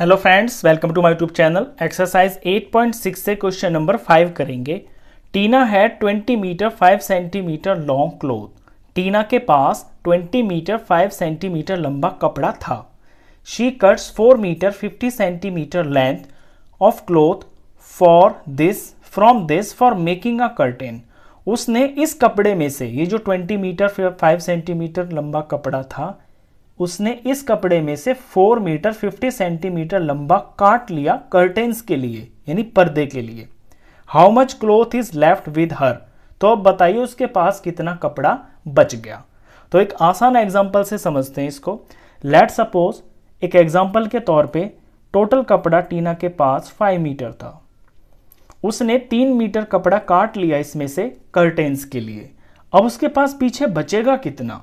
hello friends welcome to my YouTube channel exercise 8.6 से question number five करेंगे Tina है 20 metre 5 centimetre long cloth Tina के पास 20 metre 5 centimetre लंबा कपड़ा था she cuts 4 metre 50 centimetre length of cloth for this from this for making a curtain उसने इस कपड़े में से ये जो 20 मीटर 5 सेंटीमीटर लंबा कपड़ा था उसने इस कपड़े में से फोर मीटर फिफ्टी सेंटीमीटर लंबा काट लिया कर्टेंस के लिए यानी पर्दे के लिए how much cloth is left with her तो अब बताइए उसके पास कितना कपड़ा बच गया तो एक आसान एग्जाम्पल से समझते हैं इसको लेट सपोज एक एग्जाम्पल के तौर पे टोटल कपड़ा टीना के पास फाइव मीटर था उसने तीन मीटर कपड़ा काट लिया इसमें से कर्टेन्स के लिए अब उसके पास पीछे बचेगा कितना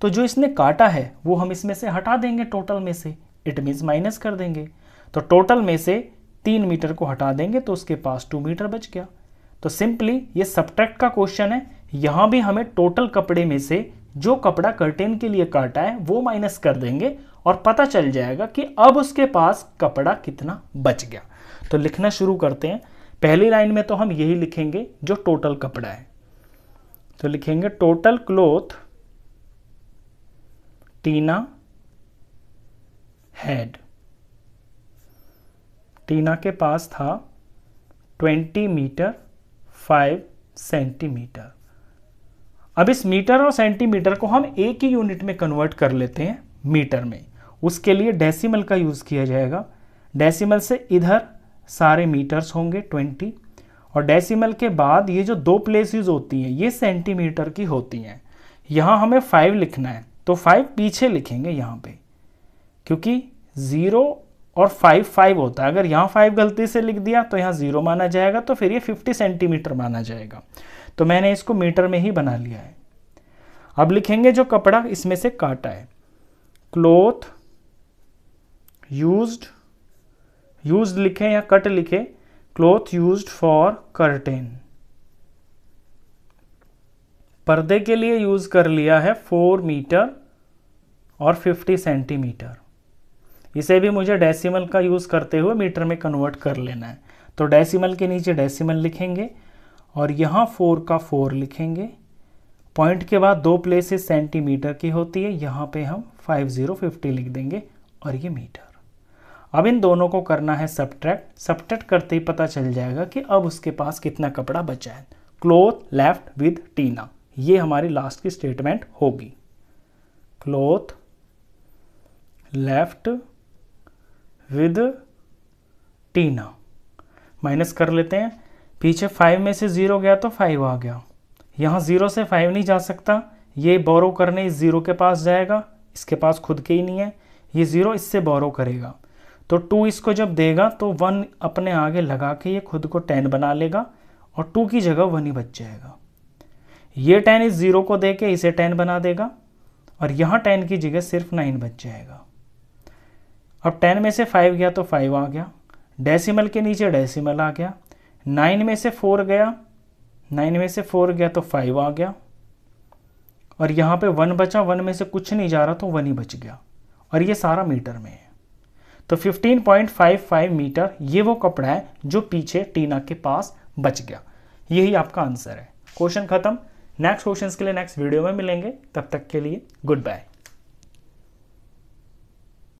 तो जो इसने काटा है वो हम इसमें से हटा देंगे टोटल में से इट मीन्स माइनस कर देंगे तो टोटल में से तीन मीटर को हटा देंगे तो उसके पास टू मीटर बच गया तो सिंपली ये सब्ट्रैक्ट का क्वेश्चन है यहाँ भी हमें टोटल कपड़े में से जो कपड़ा कर्टेन के लिए काटा है वो माइनस कर देंगे और पता चल जाएगा कि अब उसके पास कपड़ा कितना बच गया तो लिखना शुरू करते हैं पहली लाइन में तो हम यही लिखेंगे जो टोटल कपड़ा है तो लिखेंगे total cloth Tina had Tina के पास था 20 मीटर 5 सेंटीमीटर अब इस मीटर और सेंटीमीटर को हम एक ही यूनिट में कन्वर्ट कर लेते हैं मीटर में उसके लिए डेसिमल का यूज़ किया जाएगा डेसिमल से इधर सारे मीटर्स होंगे 20 और डेसिमल के बाद ये जो दो प्लेसेस होती हैं ये सेंटीमीटर की होती हैं यहाँ हमें फाइव लिखना है तो फाइव पीछे लिखेंगे यहाँ पे क्योंकि ज़ीरो और फाइव फाइव होता है अगर यहाँ फाइव गलती से लिख दिया तो यहाँ ज़ीरो माना जाएगा तो फिर ये फिफ्टी सेंटीमीटर माना जाएगा तो मैंने इसको मीटर में ही बना लिया है अब लिखेंगे जो कपड़ा इसमें से काटा है क्लोथ यूज्ड यूज्ड लिखें या कट लिखें क्लोथ यूज्ड फॉर करटेन पर्दे के लिए यूज़ कर लिया है फोर मीटर और फिफ्टी सेंटीमीटर इसे भी मुझे डेसिमल का यूज़ करते हुए मीटर में कन्वर्ट कर लेना है तो डेसिमल के नीचे डेसिमल लिखेंगे और यहाँ फोर का फोर लिखेंगे पॉइंट के बाद दो प्लेसेस सेंटीमीटर की होती है यहाँ पे हम फाइव ज़ीरो फिफ्टी लिख देंगे और ये मीटर अब इन दोनों को करना है सब्ट्रैक्ट सब्ट्रैक्ट करते ही पता चल जाएगा कि अब उसके पास कितना कपड़ा बचा है क्लोथ लेफ्ट विद टीना ये हमारी लास्ट की स्टेटमेंट होगी cloth left with Tina minus कर लेते हैं पीछे फाइव में से ज़ीरो गया तो फाइव आ गया यहाँ ज़ीरो से फाइव नहीं जा सकता ये बोरो करने इस ज़ीरो के पास जाएगा इसके पास खुद के ही नहीं है ये ज़ीरो इससे बोरो करेगा तो टू इसको जब देगा तो वन अपने आगे लगा के ये खुद को टेन बना लेगा और टू की जगह वन ही बच जाएगा ये टेन इस ज़ीरो को दे के इसे टेन बना देगा और यहाँ टेन की जगह सिर्फ नाइन बच जाएगा अब टेन में से फाइव गया तो फाइव आ गया डेसिमल के नीचे डेसिमल आ गया नाइन में से फोर गया नाइन में से फोर गया तो फाइव आ गया और यहाँ पे वन बचा वन में से कुछ नहीं जा रहा तो वन ही बच गया और ये सारा मीटर में है तो 15.55 मीटर ये वो कपड़ा है जो पीछे टीना के पास बच गया यही आपका आंसर है क्वेश्चन खत्म नेक्स्ट क्वेश्चन के लिए नेक्स्ट वीडियो में मिलेंगे तब तक के लिए गुड बाय